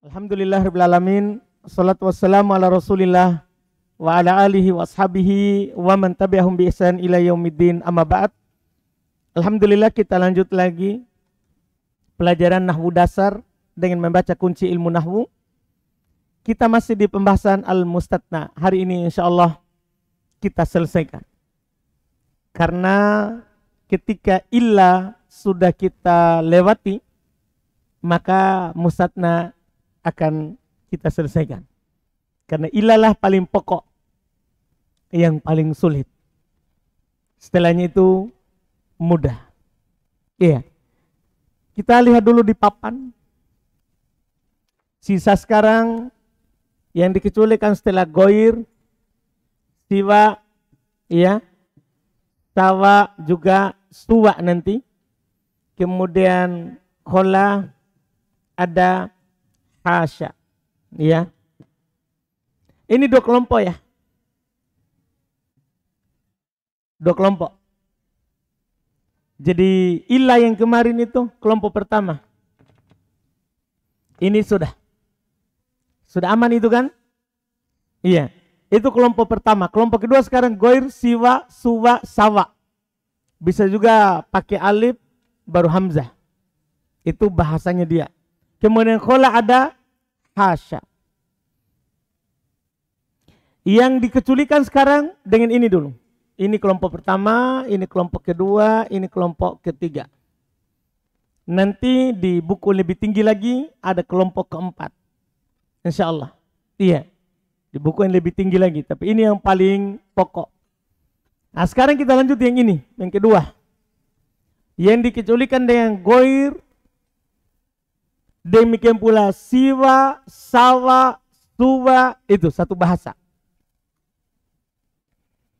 Alhamdulillah Rabbil Alamin Salatu wassalamu ala rasulillah Wa ala alihi wa ashabihi Wa man tabi'ahum bi ihsan ila yaumiddin amma ba'd Alhamdulillah kita lanjut lagi Pelajaran Nahwu Dasar Dengan membaca kunci ilmu Nahwu Kita masih di pembahasan Al-Mustatna Hari ini insya Allah kita selesaikan Karena ketika illa sudah kita lewati Maka mustatna akan kita selesaikan. Karena ilalah paling pokok yang paling sulit. Setelahnya itu mudah. Iya. Kita lihat dulu di papan. Sisa sekarang yang dikecualikan setelah goir, siwa, iya, tawa juga suwa nanti. Kemudian kola ada Hasya. Ya. Ini dua kelompok ya. Dua kelompok. Jadi ilah yang kemarin itu kelompok pertama. Ini sudah. Sudah aman itu kan? Iya. Itu kelompok pertama. Kelompok kedua sekarang goir, siwa, suwa, sawa. Bisa juga pakai alif baru hamzah. Itu bahasanya dia. Kemudian kola ada hasya. Yang dikeculikan sekarang dengan ini dulu. Ini kelompok pertama, ini kelompok kedua, ini kelompok ketiga. Nanti di buku lebih tinggi lagi ada kelompok keempat. Insya Allah. Iya. Di buku yang lebih tinggi lagi. Tapi ini yang paling pokok. Nah sekarang kita lanjut yang ini, yang kedua. Yang dikecualikan dengan goir Demikian pula siwa, sawa, suwa itu satu bahasa.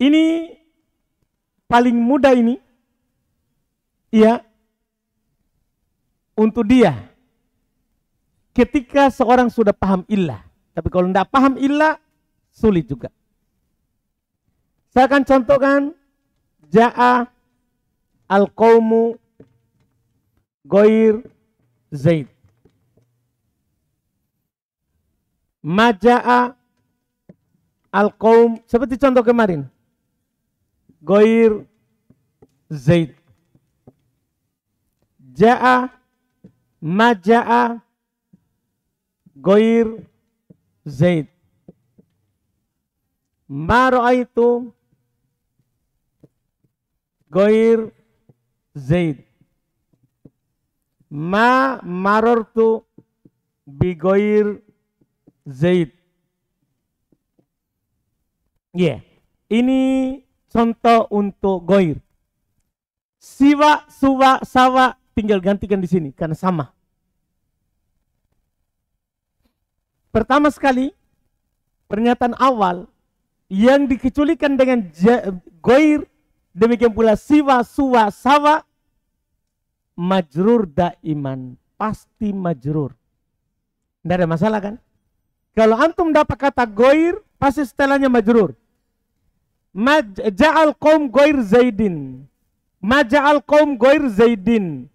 Ini paling mudah ini ya untuk dia ketika seorang sudah paham ilah. Tapi kalau tidak paham ilah sulit juga. Saya akan contohkan ja'a al qawmu goir zaid maja'a al qawm seperti contoh kemarin goir zaid ja'a maja'a goir zaid ma ra'aitu goir zaid ma marortu bigoir Zaid. Ya, yeah. ini contoh untuk goir. Siwa, suwa, sawa tinggal gantikan di sini karena sama. Pertama sekali, pernyataan awal yang dikecualikan dengan goir, demikian pula siwa, suwa, sawa, majrur daiman. Pasti majrur. Tidak ada masalah kan? Kalau antum dapat kata goir, pasti setelahnya majrur. Maja'al kaum goir zaidin. Maja'al kaum goir zaidin.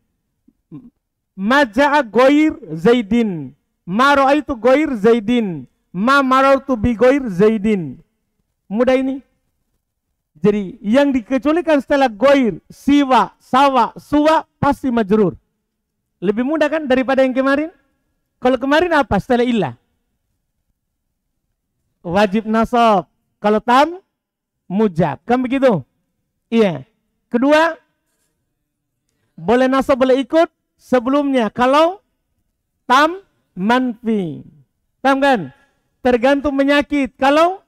Maja'a goir zaidin. Ma itu goir zaidin. Ma itu bi goir zaidin. Mudah ini. Jadi yang dikecualikan setelah goir, siwa, sawa, suwa pasti majrur. Lebih mudah kan daripada yang kemarin? Kalau kemarin apa? Setelah ilah wajib nasab. Kalau tam mujab. Kan begitu? Iya. Kedua, boleh nasab boleh ikut sebelumnya kalau tam manfi. tam kan? Tergantung menyakit. Kalau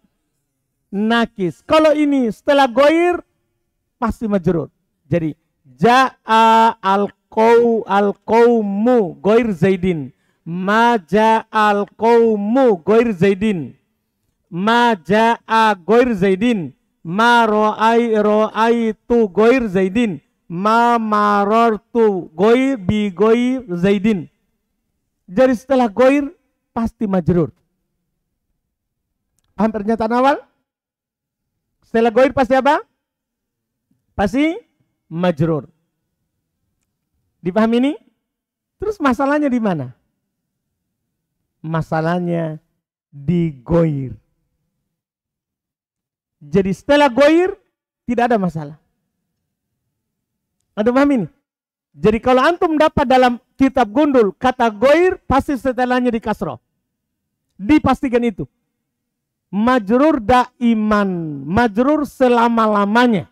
nakis. Kalau ini setelah goir pasti majrur. Jadi ja'a al kau al qawmu goir zaidin. Maja al qawmu goir zaidin. Ma jaa goir zaidin ma ro'ai ro'ai tu goir zaidin ma maror tu goir bi goir zaidin jadi setelah goir pasti majrur paham pernyataan awal setelah goir pasti apa pasti majrur dipahami ini terus masalahnya di mana masalahnya di goir jadi setelah goir, tidak ada masalah. Ada paham ini? Jadi kalau antum dapat dalam kitab gundul, kata goir pasti setelahnya di kasroh. Dipastikan itu. Majrur daiman. Majrur selama-lamanya.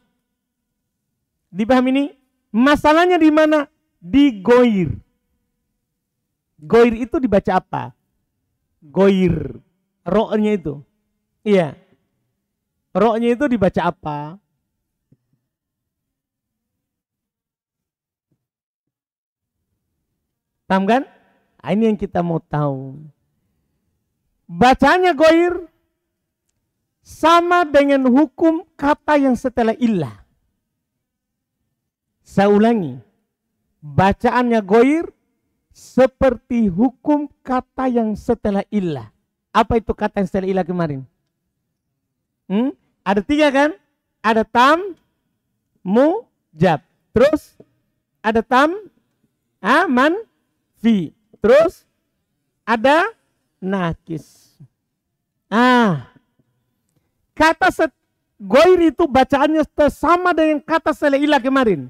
Dipaham ini? Masalahnya di mana? Di goir. Goir itu dibaca apa? Goir. Ro'nya itu. Iya. Roknya itu dibaca apa? Paham kan? Ah, ini yang kita mau tahu. Bacanya goir sama dengan hukum kata yang setelah ilah. Saya ulangi. Bacaannya goir seperti hukum kata yang setelah ilah. Apa itu kata yang setelah ilah kemarin? Hmm? Ada tiga kan? Ada tam, mu, jab. Terus ada tam, aman, fi. Terus ada nakis. Ah, kata set goir itu bacaannya sama dengan kata setelah ilah kemarin.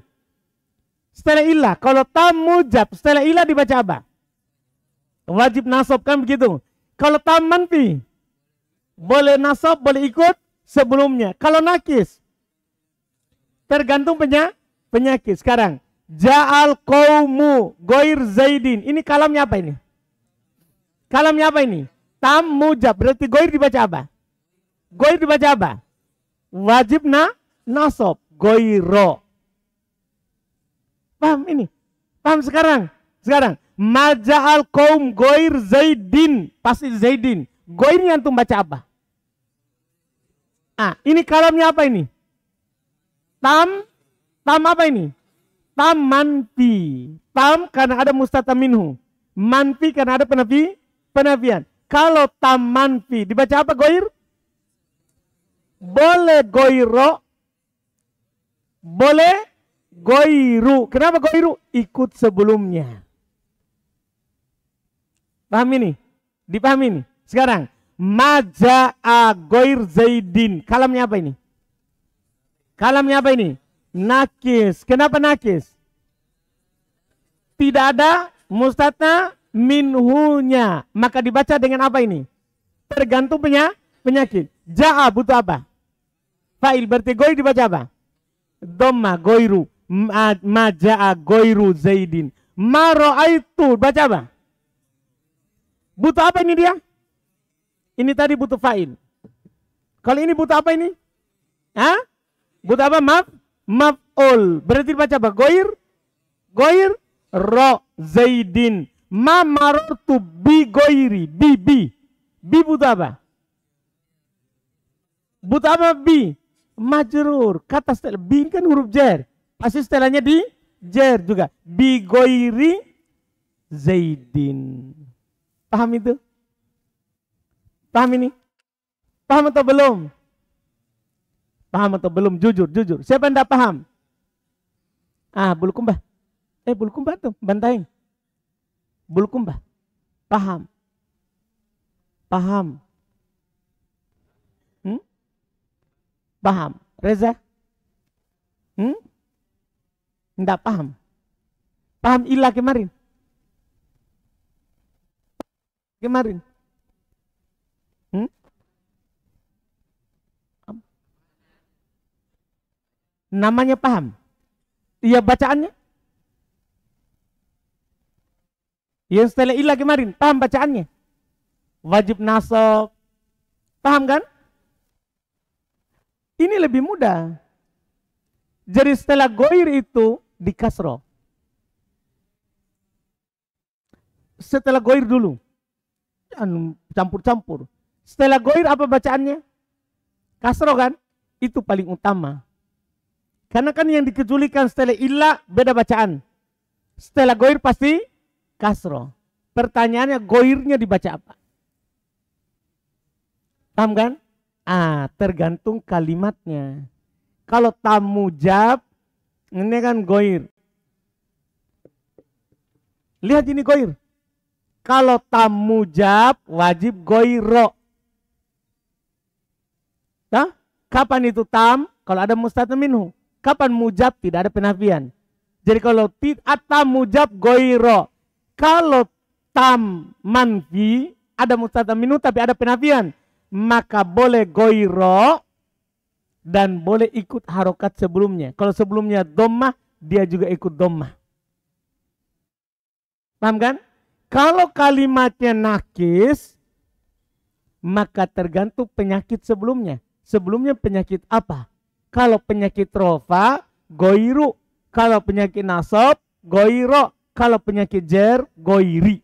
Setelah ilah, kalau tam mu jab setelah ilah dibaca apa? Wajib nasab kan begitu. Kalau tam manfi, boleh nasab, boleh ikut sebelumnya. Kalau nakis, tergantung penya, penyakit. Sekarang, Ja'al qawmu goir zaidin. Ini kalamnya apa ini? Kalamnya apa ini? Tam mujab. Berarti goir dibaca apa? Goir dibaca apa? Wajib na nasob. Goiro. Paham ini? Paham sekarang? Sekarang. Maja'al kaum goir zaidin. Pasti zaidin. Goirnya antum baca apa? Ah, Ini kalamnya apa ini? Tam, tam apa ini? Tam manfi. Tam karena ada mustata minhu. Manfi karena ada penafi, penafian. Kalau tam manfi, dibaca apa goir? Boleh goiro, boleh goiru. Kenapa goiru? Ikut sebelumnya. Paham ini? Dipahami ini? Sekarang, Maja'a goir zaidin. Kalamnya apa ini? Kalamnya apa ini? Nakis. Kenapa nakis? Tidak ada mustatna minhunya. Maka dibaca dengan apa ini? Tergantung penya, penyakit. Ja'a butuh apa? Fa'il berarti goir dibaca apa? Doma goiru. Maja'a goiru zaidin. Maro'aitu. Baca apa? Butuh apa ini dia? Ini tadi butuh fa'il. Kalau ini butuh apa ini? Hah? Butuh apa? Maf? Maf'ul. Berarti baca apa? Goir? Goir? Ro. Zaidin. Ma marartu bi goiri. Bi, bi. Bi butuh apa? Butuh apa bi? Majrur. Kata setelah. Bi kan huruf jer. Pasti setelahnya di jer juga. Bi goiri zaidin. Paham itu? Paham ini? Paham atau belum? Paham atau belum? Jujur, jujur. Siapa yang tidak paham? Ah, bulu kumbah. Eh, bulu kumbah tuh, bantaing. Bulu kumbah. Paham. Paham. Hmm? Paham. Reza? Hmm? Tidak paham. Paham ilah kemarin. Kemarin. namanya paham. Iya bacaannya. Yang setelah ilah kemarin, paham bacaannya. Wajib nasab. Paham kan? Ini lebih mudah. Jadi setelah goir itu di kasro. Setelah goir dulu. Anu, campur-campur. Setelah goir apa bacaannya? Kasro kan? Itu paling utama. Karena kan yang dikecualikan setelah ilah beda bacaan. Setelah goir pasti kasro. Pertanyaannya goirnya dibaca apa? Paham kan? Ah, tergantung kalimatnya. Kalau tamu jab, ini kan goir. Lihat ini goir. Kalau tamu jab, wajib goiro. Nah, kapan itu tam? Kalau ada mustatna minhu. Kapan mujab tidak ada penafian. Jadi kalau atam mujab goiro. Kalau tam manfi ada mustata minu tapi ada penafian. Maka boleh goiro dan boleh ikut harokat sebelumnya. Kalau sebelumnya domah, dia juga ikut domah. Paham kan? Kalau kalimatnya nakis, maka tergantung penyakit sebelumnya. Sebelumnya penyakit apa? Kalau penyakit rofa, goiru. Kalau penyakit nasab, goiro. Kalau penyakit jer, goiri.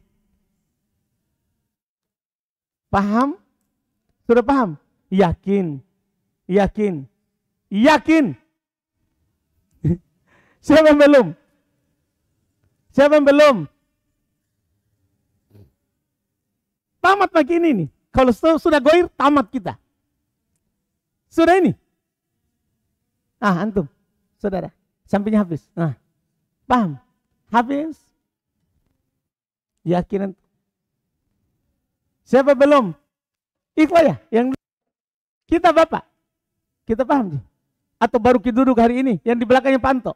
Paham? Sudah paham? Yakin. Yakin. Yakin. Siapa yang belum? Siapa yang belum? Tamat lagi ini nih. Kalau sudah goir, tamat kita. Sudah ini. Ah, antum, saudara. Sampingnya habis. Nah, paham? Habis? Yakin Siapa belum? Ikhwa ya? Yang kita bapak. Kita paham sih? Atau baru kita duduk hari ini? Yang di belakangnya Panto.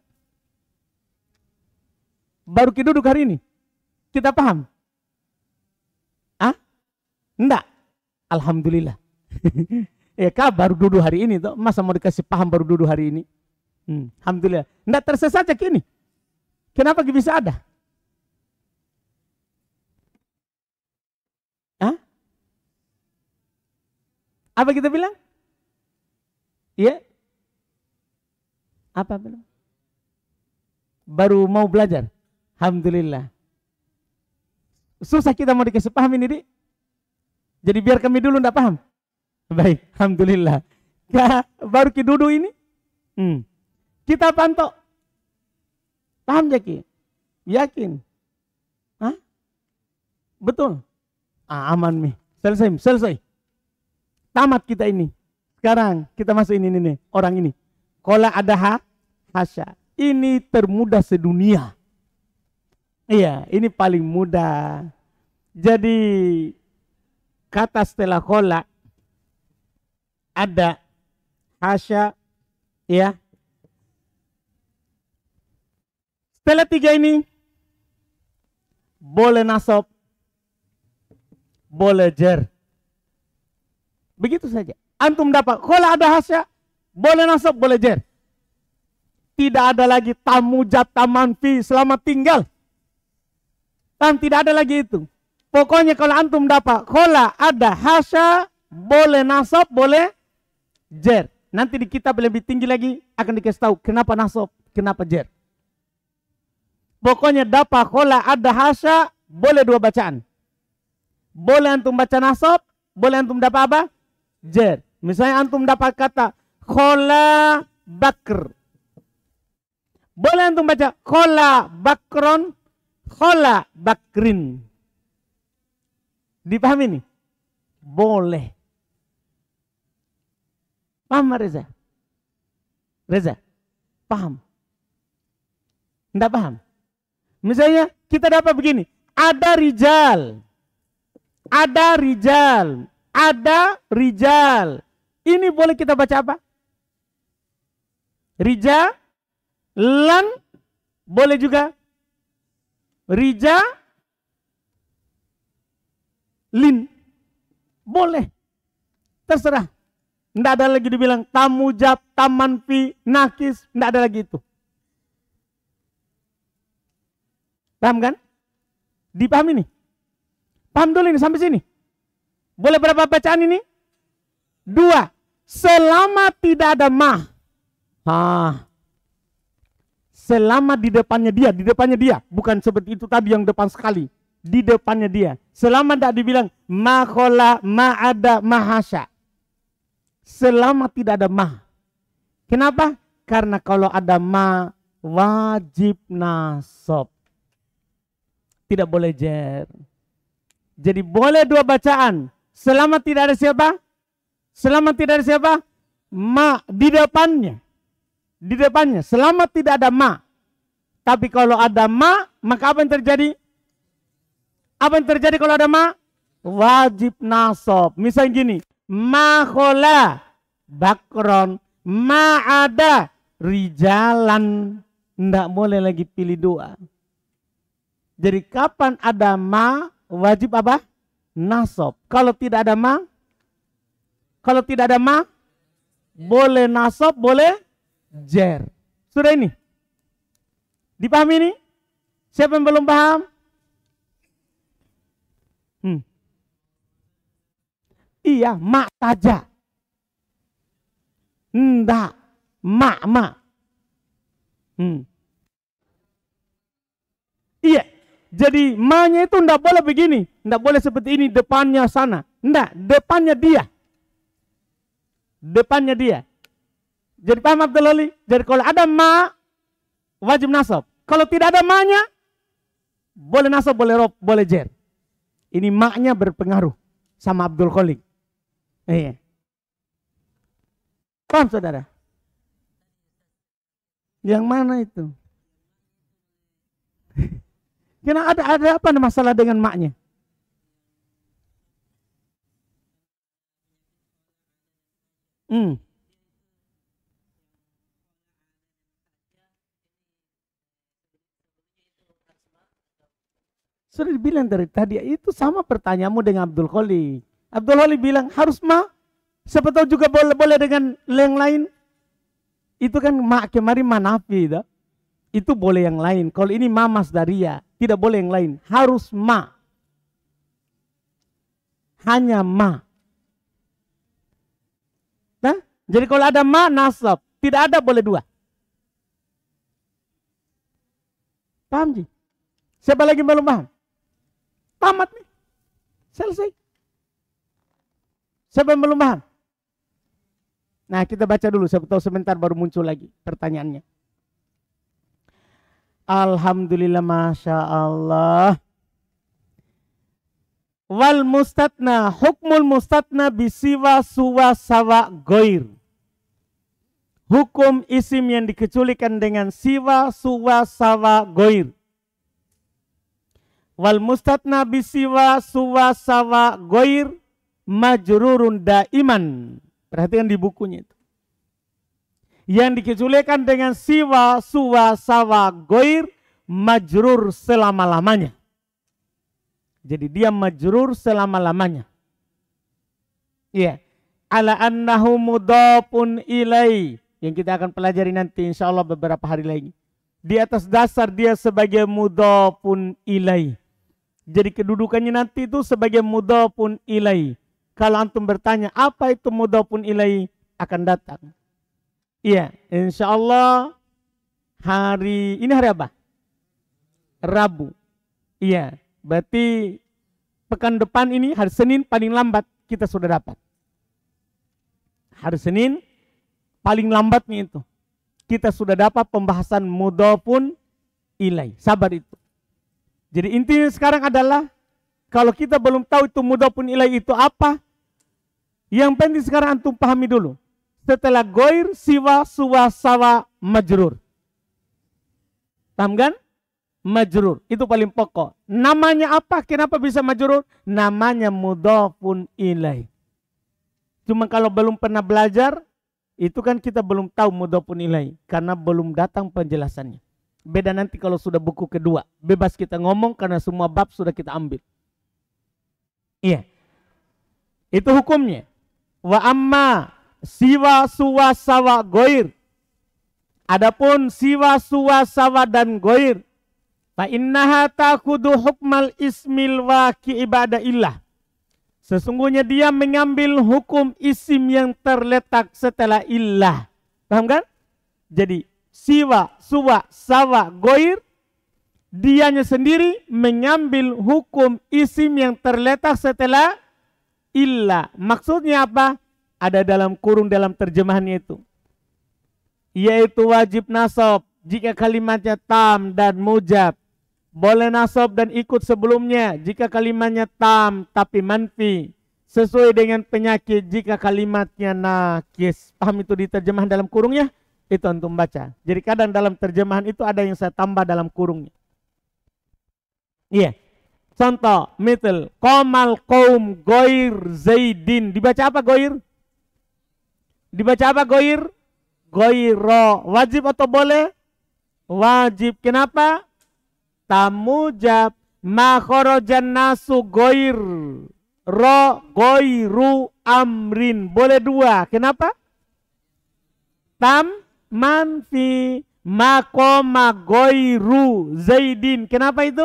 Baru kita duduk hari ini? Kita paham? Ah? Enggak. Alhamdulillah. Ya kau baru duduk hari ini tuh Masa mau dikasih paham baru duduk hari ini? Hmm, Alhamdulillah. Tidak tersesat cek ini. Kenapa bisa ada? Hah? Apa kita bilang? Iya? Apa belum? Baru mau belajar. Alhamdulillah. Susah kita mau dikasih paham ini, Di. Jadi biar kami dulu ndak paham. Baik, alhamdulillah. Ya, baru ke Dudu ini. Hmm. Kita pantau. Paham Jaki? Yakin. Hah? Betul. Ah, aman nih. Selesai, selesai. Tamat kita ini. Sekarang kita masuk ini ini orang ini. Kola ada ha, hasya. Ini termudah sedunia. Iya, ini paling mudah. Jadi kata setelah Kola ada hasya ya setelah tiga ini boleh nasab boleh jer begitu saja antum dapat kalau ada hasya boleh nasab boleh jer tidak ada lagi tamu jata manfi selama tinggal dan tidak ada lagi itu pokoknya kalau antum dapat kola ada hasya boleh nasab boleh jer. Nanti di kitab lebih tinggi lagi akan dikasih tahu kenapa nasab, kenapa jer. Pokoknya dapat kola ada hasya boleh dua bacaan. Boleh antum baca nasab, boleh antum dapat apa? Jer. Misalnya antum dapat kata kola bakr. Boleh antum baca kola bakron, kola bakrin. Dipahami nih? Boleh. Paham Pak Reza? Reza, paham? Tidak paham? Misalnya kita dapat begini, ada rijal, ada rijal, ada rijal. Ini boleh kita baca apa? Rija, lan, boleh juga. Rija, lin, boleh. Terserah. Tidak ada lagi dibilang tamujab, tamanfi, nakis. Tidak ada lagi itu. Paham kan? Dipahami ini, Paham dulu ini sampai sini? Boleh berapa bacaan ini? Dua. Selama tidak ada mah. Ah. Selama di depannya dia, di depannya dia. Bukan seperti itu tadi yang depan sekali. Di depannya dia. Selama tidak dibilang ada, ma'ada, mahasya selama tidak ada ma. Kenapa? Karena kalau ada ma wajib nasab. Tidak boleh jer. Jadi boleh dua bacaan. Selama tidak ada siapa? Selama tidak ada siapa? Ma di depannya. Di depannya. Selama tidak ada ma. Tapi kalau ada ma, maka apa yang terjadi? Apa yang terjadi kalau ada ma? Wajib nasab. Misalnya gini mahola bakron ma ada rijalan ndak boleh lagi pilih dua jadi kapan ada ma wajib apa nasob kalau tidak ada ma kalau tidak ada ma boleh nasob boleh jer sudah ini dipahami ini siapa yang belum paham Iya, mak saja. Ndak, mak, mak. Hmm. Iya, jadi maknya itu ndak boleh begini, ndak boleh seperti ini depannya sana. Ndak, depannya dia. Depannya dia. Jadi paham Abdul Ali? Jadi kalau ada mak wajib nasab. Kalau tidak ada maknya, boleh nasab, boleh rob, boleh jer. Ini maknya berpengaruh sama Abdul Khalik. Iya. Paham saudara? Yang mana itu? Karena ada ada apa masalah dengan maknya? Hmm. Sudah dibilang dari tadi itu sama pertanyaanmu dengan Abdul Khalik. Abdul Halim bilang harus ma, Siapa tahu juga boleh boleh dengan yang lain. Itu kan mak kemarin manafi itu. Itu boleh yang lain. Kalau ini mamas ya tidak boleh yang lain. Harus ma. Hanya ma. Nah, jadi kalau ada ma nasab, tidak ada boleh dua. Paham Ji? Siapa lagi belum paham? Tamat nih. Selesai. Siapa yang belum paham? Nah kita baca dulu, Saya tahu sebentar baru muncul lagi pertanyaannya. Alhamdulillah Masya Allah. Wal mustatna, hukmul mustatna bisiwa suwa sawa goir. Hukum isim yang dikecualikan dengan siwa suwa sawa goir. Wal mustatna bisiwa suwa sawa goir majrurun daiman. Perhatikan di bukunya itu. Yang dikeculekan dengan siwa, suwa, sawa, goir, majrur selama-lamanya. Jadi dia majrur selama-lamanya. Iya. Yeah. Ala annahu mudopun ilai. Yang kita akan pelajari nanti insya Allah beberapa hari lagi. Di atas dasar dia sebagai mudopun ilai. Jadi kedudukannya nanti itu sebagai mudopun ilai kalau antum bertanya apa itu pun ilai akan datang. Iya, insya Allah hari ini hari apa? Rabu. Iya, berarti pekan depan ini hari Senin paling lambat kita sudah dapat. Hari Senin paling lambatnya itu kita sudah dapat pembahasan pun ilai. Sabar itu. Jadi intinya sekarang adalah kalau kita belum tahu itu pun ilai itu apa, yang penting sekarang antum pahami dulu. Setelah goir, siwa, suwa, sawa, majrur. Paham kan? Majrur. Itu paling pokok. Namanya apa? Kenapa bisa majrur? Namanya mudofun ilai. Cuma kalau belum pernah belajar, itu kan kita belum tahu mudofun ilai. Karena belum datang penjelasannya. Beda nanti kalau sudah buku kedua. Bebas kita ngomong karena semua bab sudah kita ambil. Iya. Itu hukumnya. Wa amma siwa suwa sawa goir. Adapun siwa suwa sawa dan goir. Fa innaha takudu hukmal ismil waki ibadah illah. Sesungguhnya dia mengambil hukum isim yang terletak setelah illah. Paham kan? Jadi siwa, suwa, sawa, goir. Dianya sendiri mengambil hukum isim yang terletak setelah illa. Maksudnya apa? Ada dalam kurung dalam terjemahannya itu. Yaitu wajib nasab jika kalimatnya tam dan mujab. Boleh nasab dan ikut sebelumnya jika kalimatnya tam tapi manfi. Sesuai dengan penyakit jika kalimatnya nakis. Paham itu di dalam kurungnya? Itu untuk baca. Jadi kadang dalam terjemahan itu ada yang saya tambah dalam kurungnya. Iya. Yeah. Contoh, metal, komal kaum goir zaidin. Dibaca apa goir? Dibaca apa goir? Goiro. Wajib atau boleh? Wajib. Kenapa? Tamujab. Makhorojan nasu goir. Ro goiru amrin. Boleh dua. Kenapa? Tam manfi makoma goiru zaidin. Kenapa itu?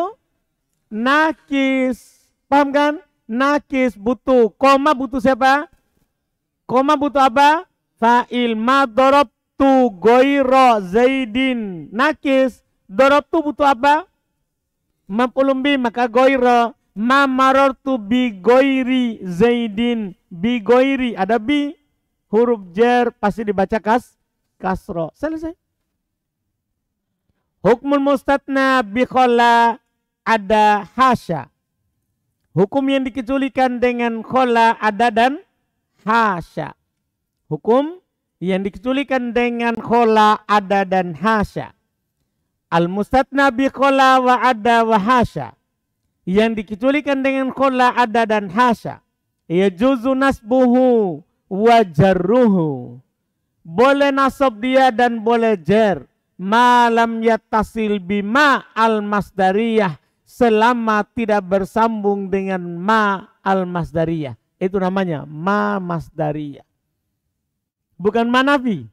nakis. Paham kan? Nakis butuh. Koma butuh siapa? Koma butuh apa? Fa'il ma tu goiro zaidin. Nakis. dorob tu butuh apa? Mempulumbi maka goiro. Ma tu bi goiri zaidin. Bi goiri. Ada bi. Huruf jer pasti dibaca kas. Kasro. Selesai. Hukmul mustatna bi khola ada hasya. Hukum yang dikecualikan dengan khola ada dan hasya. Hukum yang dikecualikan dengan khola ada dan hasya. Al-mustatna bi khola wa ada wa hasya. Yang dikecualikan dengan khola ada dan hasya. Ya juzu nasbuhu wa jarruhu. Boleh nasab dia dan boleh jer Malam yatasil bima al-masdariyah selama tidak bersambung dengan ma al-masdariyah. Itu namanya ma masdariyah. Bukan ma nafi.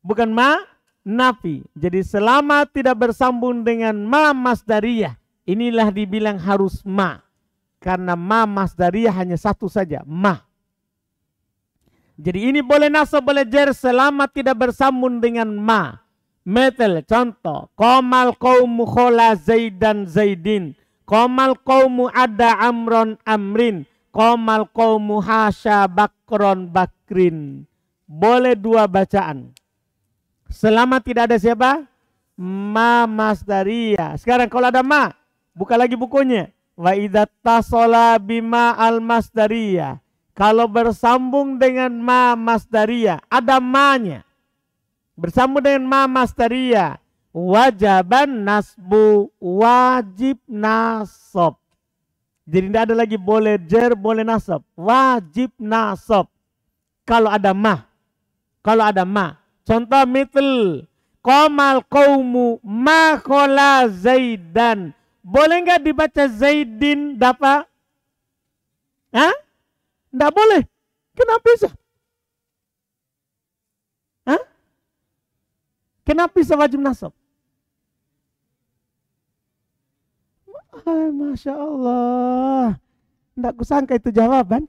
Bukan ma nafi. Jadi selama tidak bersambung dengan ma masdariyah, inilah dibilang harus ma. Karena ma masdariyah hanya satu saja, ma. Jadi ini boleh nasab, boleh jer selama tidak bersambung dengan ma. Metel contoh. Komal kaumu khola zaidan zaidin. Komal kaumu ada amron amrin. Komal kaumu hasya bakron bakrin. Boleh dua bacaan. Selama tidak ada siapa? Ma masdaria. Sekarang kalau ada ma, buka lagi bukunya. Wa idza tasola bima al masdaria. Kalau bersambung dengan ma masdaria, ada ma-nya bersama dengan ma masteria wajaban nasbu wajib nasab jadi tidak ada lagi boleh jer boleh nasab wajib nasab kalau ada mah kalau ada ma contoh mitl komal kaumu ma zaidan boleh nggak dibaca zaidin dapat Hah? tidak boleh. Kenapa bisa? Kenapa bisa wajib nasab? Masya Allah. Tidak kusangka itu jawaban.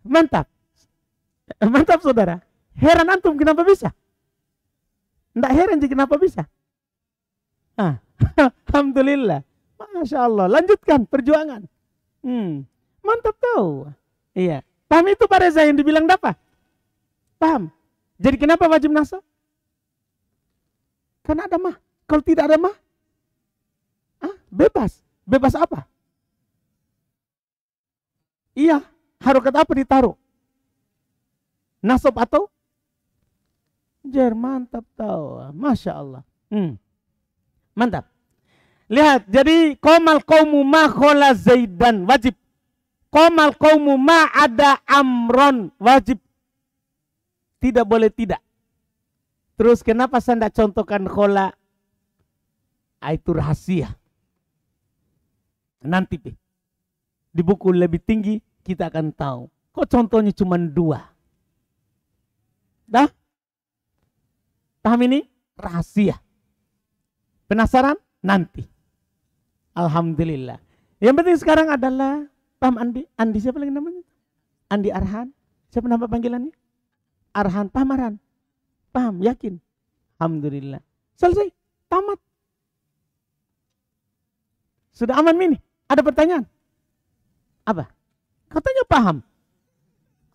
Mantap. Eh, mantap saudara. Heran antum kenapa bisa? Tidak heran sih kenapa bisa. Ah. Alhamdulillah. Masya Allah. Lanjutkan perjuangan. Hmm. Mantap tau? Iya. Paham itu pada Reza yang dibilang apa? Paham? Jadi kenapa wajib nasab? Karena ada mah. Kalau tidak ada mah, ah, bebas. Bebas apa? Iya, harokat apa ditaruh? Nasab atau? Jerman. mantap tahu. Masya Allah. Hmm. Mantap. Lihat, jadi komal kaumu ma zaidan wajib. Komal kaumu ma ada amron wajib. Tidak boleh tidak. Terus kenapa saya tidak contohkan kola? Itu rahasia. Nanti deh. di buku lebih tinggi kita akan tahu. Kok contohnya cuma dua? Dah? Paham ini? Rahasia. Penasaran? Nanti. Alhamdulillah. Yang penting sekarang adalah paham Andi? Andi siapa lagi namanya? Andi Arhan. Siapa nama panggilannya? Arhan Arhan? Paham? Yakin? Alhamdulillah. Selesai. Tamat. Sudah aman ini? Ada pertanyaan? Apa? Katanya paham.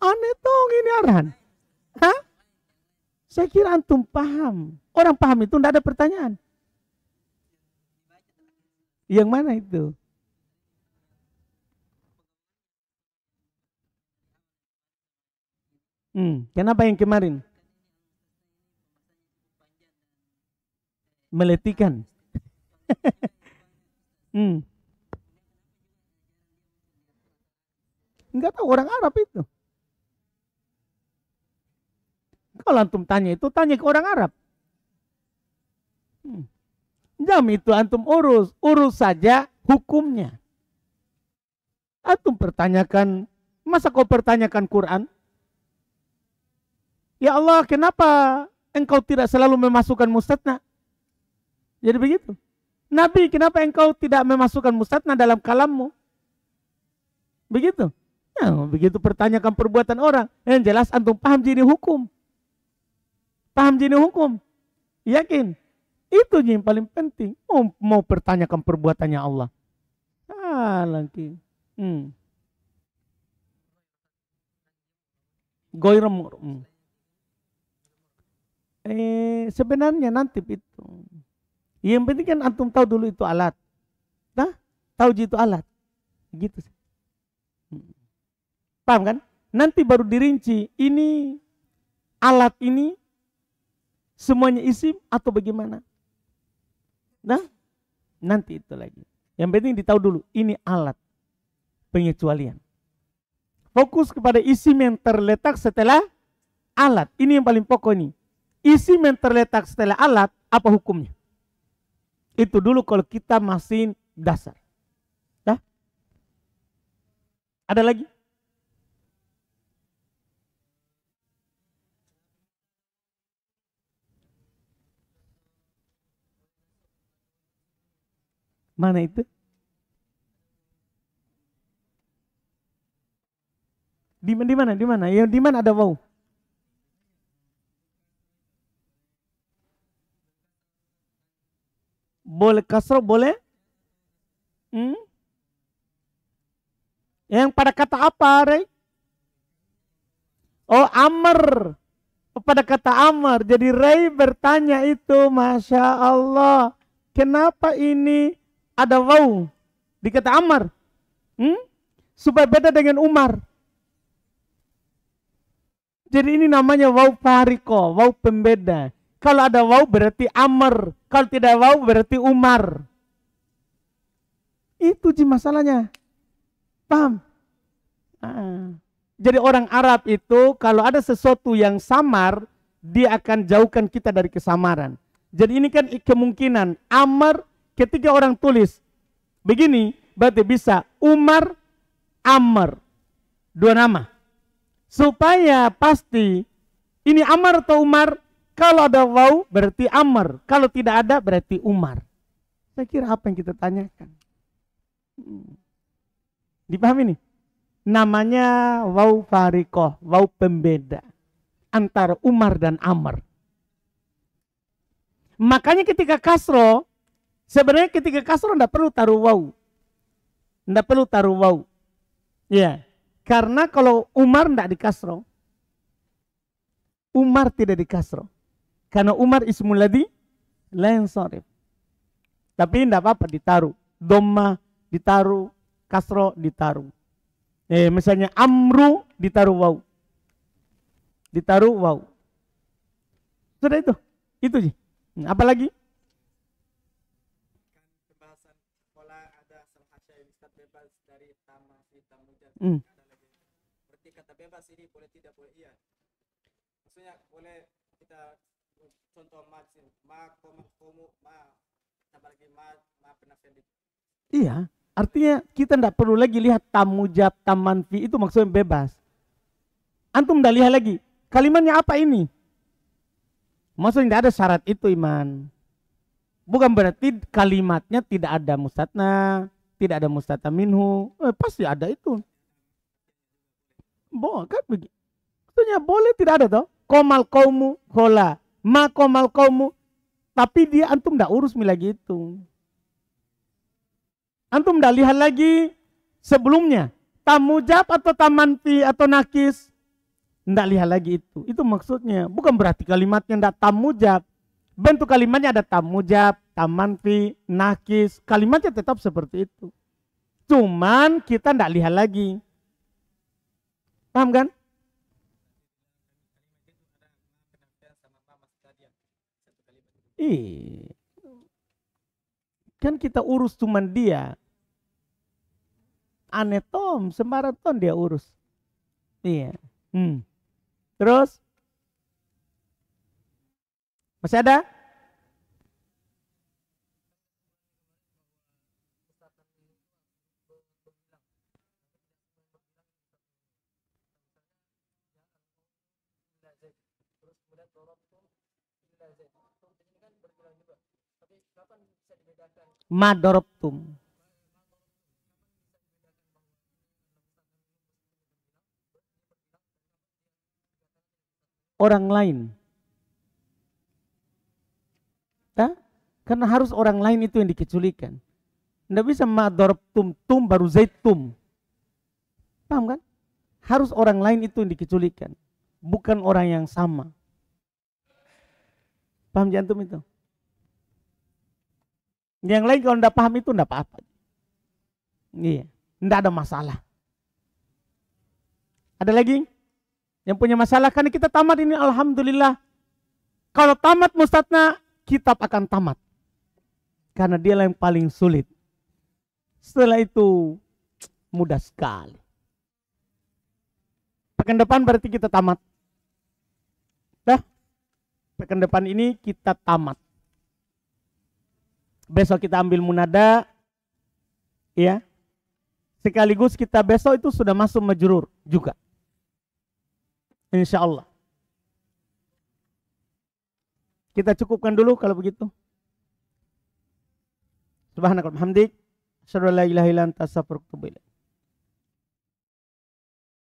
Aneh dong ini arhan Hah? Saya kira antum paham. Orang paham itu tidak ada pertanyaan. Yang mana itu? Hmm, kenapa yang kemarin? meletikan. hmm. Enggak tahu orang Arab itu. Kalau antum tanya itu, tanya ke orang Arab. Hmm. Jam itu antum urus, urus saja hukumnya. Antum pertanyakan, masa kau pertanyakan Quran? Ya Allah, kenapa engkau tidak selalu memasukkan mustasna? Jadi begitu. Nabi, kenapa engkau tidak memasukkan musatna dalam kalammu? Begitu. Ya, begitu pertanyakan perbuatan orang. Yang jelas antum paham jadi hukum. Paham jadi hukum. Yakin. Itu yang paling penting. Oh, mau pertanyakan perbuatannya Allah. Ah, lagi. Hmm. Goyram. Hmm. Eh, sebenarnya nanti itu yang penting kan antum tahu dulu itu alat. Nah, tahu itu alat. Gitu. Hmm. Paham kan? Nanti baru dirinci ini alat ini semuanya isim atau bagaimana. Nah, nanti itu lagi. Yang penting ditahu dulu ini alat pengecualian. Fokus kepada isim yang terletak setelah alat. Ini yang paling pokok ini. Isim yang terletak setelah alat apa hukumnya? Itu dulu kalau kita masih dasar. Dah? Ada lagi? Mana itu? Di, di mana? Di mana? Ya, di mana ada wow? boleh kasroh boleh hmm? yang pada kata apa Rey? Oh Amr pada kata Amr jadi Rey bertanya itu Masya Allah kenapa ini ada wow di kata Amr hmm? supaya beda dengan Umar jadi ini namanya wow fariko, wow pembeda kalau ada waw berarti Amr. Kalau tidak waw berarti Umar. Itu sih masalahnya. Paham? Ah. Jadi orang Arab itu kalau ada sesuatu yang samar, dia akan jauhkan kita dari kesamaran. Jadi ini kan kemungkinan Amr ketika orang tulis begini, berarti bisa Umar Amr. Dua nama. Supaya pasti ini Amr atau Umar? Kalau ada wau berarti amar, kalau tidak ada berarti Umar. Saya kira apa yang kita tanyakan? Hmm. Dipahami nih? Namanya wau farikoh, wau pembeda antara Umar dan Amr. Makanya ketika kasro, sebenarnya ketika kasro tidak perlu taruh wau. Tidak perlu taruh wau. Ya, karena kalau Umar tidak di kasro, Umar tidak di kasro. Karena Umar ismul ladhi lain sorif. Tapi tidak apa-apa ditaruh. Doma ditaruh, kasro ditaruh. Eh, misalnya amru ditaruh wau. Ditaruh wau. Sudah itu. Itu sih. Hmm, Apalagi? Hmm. Berarti kata ini boleh tidak boleh iya. Maksudnya boleh kita contoh ma komu ma tambah lagi ma ma iya artinya kita tidak perlu lagi lihat tamu jab taman fi itu maksudnya bebas antum tidak lihat lagi kalimatnya apa ini maksudnya tidak ada syarat itu iman bukan berarti kalimatnya tidak ada mustatna tidak ada mustata minhu eh, pasti ada itu boleh kan begitu boleh tidak ada toh komal kaumu kola makomal kaumu. Tapi dia antum tidak urus mi lagi itu. Antum tidak lihat lagi sebelumnya. Tamujab atau tamanti atau nakis. Tidak lihat lagi itu. Itu maksudnya. Bukan berarti kalimatnya tidak tamujab. Bentuk kalimatnya ada tamujab, tamanti, nakis. Kalimatnya tetap seperti itu. Cuman kita tidak lihat lagi. Paham kan? Ih. Iya. Kan kita urus cuma dia. Aneh Tom, Tom dia urus. Iya. Hmm. Terus? Masih ada? madorobtum. Orang lain. Ta? Karena harus orang lain itu yang dikeculikan. Tidak bisa madorobtum tum baru zaitum. Paham kan? Harus orang lain itu yang dikeculikan. Bukan orang yang sama. Paham jantung itu? Yang lain kalau tidak paham itu tidak apa-apa. Iya, tidak ada masalah. Ada lagi yang punya masalah Karena kita tamat ini alhamdulillah. Kalau tamat mustatna, kitab akan tamat. Karena dia yang paling sulit. Setelah itu mudah sekali. Pekan depan berarti kita tamat. Dah. Pekan depan ini kita tamat. Besok kita ambil munada, ya. Sekaligus kita besok itu sudah masuk majrur juga. Insya Allah. Kita cukupkan dulu kalau begitu. Subhanakallahumma hamdik. Asyhadu an la ilaha illa